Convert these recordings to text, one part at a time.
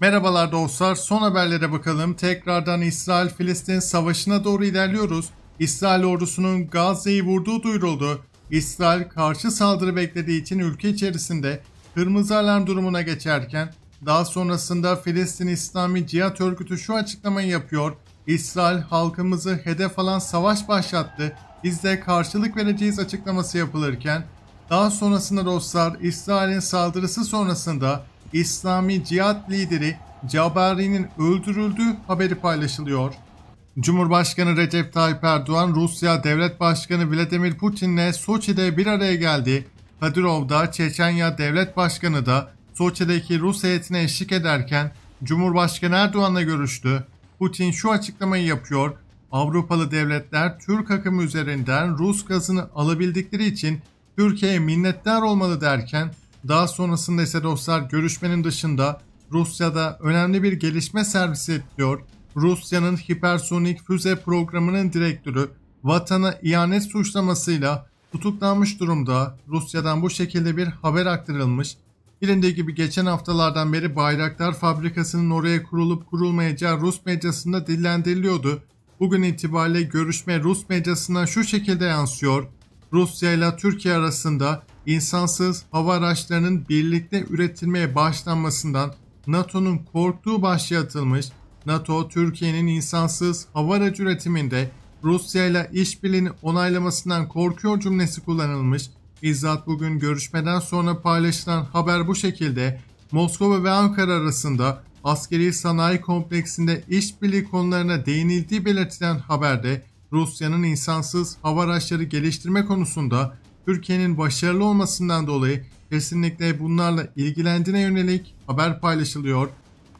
Merhabalar dostlar, son haberlere bakalım. Tekrardan İsrail-Filistin savaşına doğru ilerliyoruz. İsrail ordusunun Gazze'yi vurduğu duyuruldu. İsrail karşı saldırı beklediği için ülke içerisinde kırmızı alarm durumuna geçerken daha sonrasında Filistin İslami Cihat Örgütü şu açıklamayı yapıyor. İsrail halkımızı hedef alan savaş başlattı. Biz de karşılık vereceğiz açıklaması yapılırken daha sonrasında dostlar İsrail'in saldırısı sonrasında İslami Cihat lideri Cabari'nin öldürüldüğü haberi paylaşılıyor. Cumhurbaşkanı Recep Tayyip Erdoğan, Rusya Devlet Başkanı Vladimir Putin'le Soçi'de bir araya geldi. da Çeçenya Devlet Başkanı da Soçi'deki Rus heyetine eşlik ederken Cumhurbaşkanı Erdoğan'la görüştü. Putin şu açıklamayı yapıyor. Avrupalı devletler Türk akımı üzerinden Rus gazını alabildikleri için Türkiye'ye minnettar olmalı derken daha sonrasında ise dostlar görüşmenin dışında Rusya'da önemli bir gelişme servis ediliyor. Rusya'nın hipersonik füze programının direktörü vatana ihanet suçlamasıyla tutuklanmış durumda. Rusya'dan bu şekilde bir haber aktarılmış. Bilindiği gibi geçen haftalardan beri Bayraktar fabrikasının oraya kurulup kurulmayacağı Rus medyasında dillendiriliyordu. Bugün itibariyle görüşme Rus medyasına şu şekilde yansıyor. Rusya ile Türkiye arasında insansız hava araçlarının birlikte üretilmeye başlanmasından NATO'nun korktuğu başlığa atılmış, NATO Türkiye'nin insansız hava aracı üretiminde Rusya ile işbirliğini onaylamasından korkuyor cümlesi kullanılmış. İzzat bugün görüşmeden sonra paylaşılan haber bu şekilde Moskova ve Ankara arasında askeri sanayi kompleksinde işbirliği konularına değinildiği belirtilen haberde Rusya'nın insansız hava araçları geliştirme konusunda Türkiye'nin başarılı olmasından dolayı kesinlikle bunlarla ilgilendiğine yönelik haber paylaşılıyor.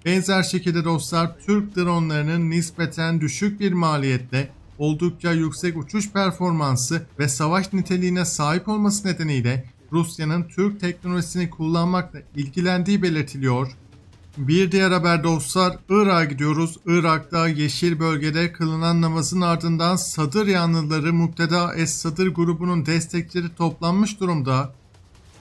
Benzer şekilde dostlar Türk dronlarının nispeten düşük bir maliyetle oldukça yüksek uçuş performansı ve savaş niteliğine sahip olması nedeniyle Rusya'nın Türk teknolojisini kullanmakla ilgilendiği belirtiliyor. Bir diğer haber dostlar Irak'a gidiyoruz. Irak'ta Yeşil Bölge'de kılınan namazın ardından Sadır yanlıları Mukteda Es Sadır grubunun destekçileri toplanmış durumda.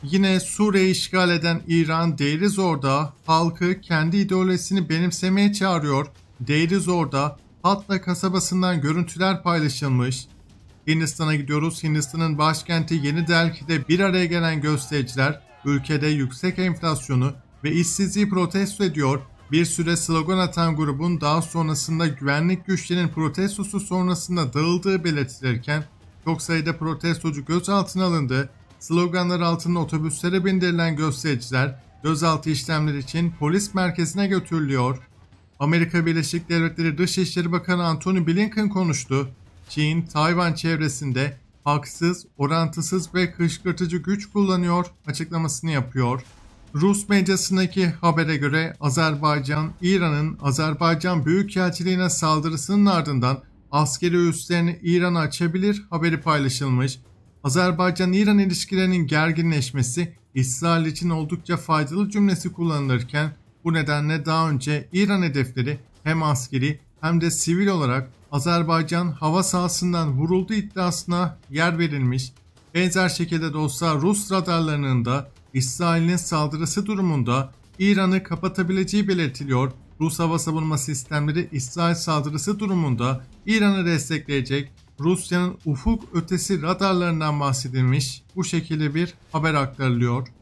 Yine Suriye'yi işgal eden İran Deirizor'da halkı kendi ideolojisini benimsemeye çağırıyor. Deirizor'da Hatla kasabasından görüntüler paylaşılmış. Hindistan'a gidiyoruz. Hindistan'ın başkenti Yeni Delhi'de bir araya gelen göstericiler ülkede yüksek enflasyonu ve işsizliği protesto ediyor. Bir süre slogan atan grubun daha sonrasında güvenlik güçlerinin protestosu sonrasında dağıldığı belirtilirken çok sayıda protestocu gözaltına alındı. Sloganlar altında otobüslere bindirilen göstericiler gözaltı işlemleri için polis merkezine götürülüyor. Amerika Birleşik Devletleri Dışişleri Bakanı Antony Blinken konuştu. Çin, Tayvan çevresinde haksız, orantısız ve kışkırtıcı güç kullanıyor açıklamasını yapıyor. Rus medyasındaki habere göre Azerbaycan, İran'ın Azerbaycan Büyükelçiliğine saldırısının ardından askeri üslerini İran'a açabilir haberi paylaşılmış. Azerbaycan-İran ilişkilerinin gerginleşmesi İsrail için oldukça faydalı cümlesi kullanılırken bu nedenle daha önce İran hedefleri hem askeri hem de sivil olarak Azerbaycan hava sahasından vuruldu iddiasına yer verilmiş. Benzer şekilde olsa Rus radarlarının da İsrail'in saldırısı durumunda İran'ı kapatabileceği belirtiliyor. Rus hava savunma sistemleri İsrail saldırısı durumunda İran'ı destekleyecek Rusya'nın ufuk ötesi radarlarından bahsedilmiş bu şekilde bir haber aktarılıyor.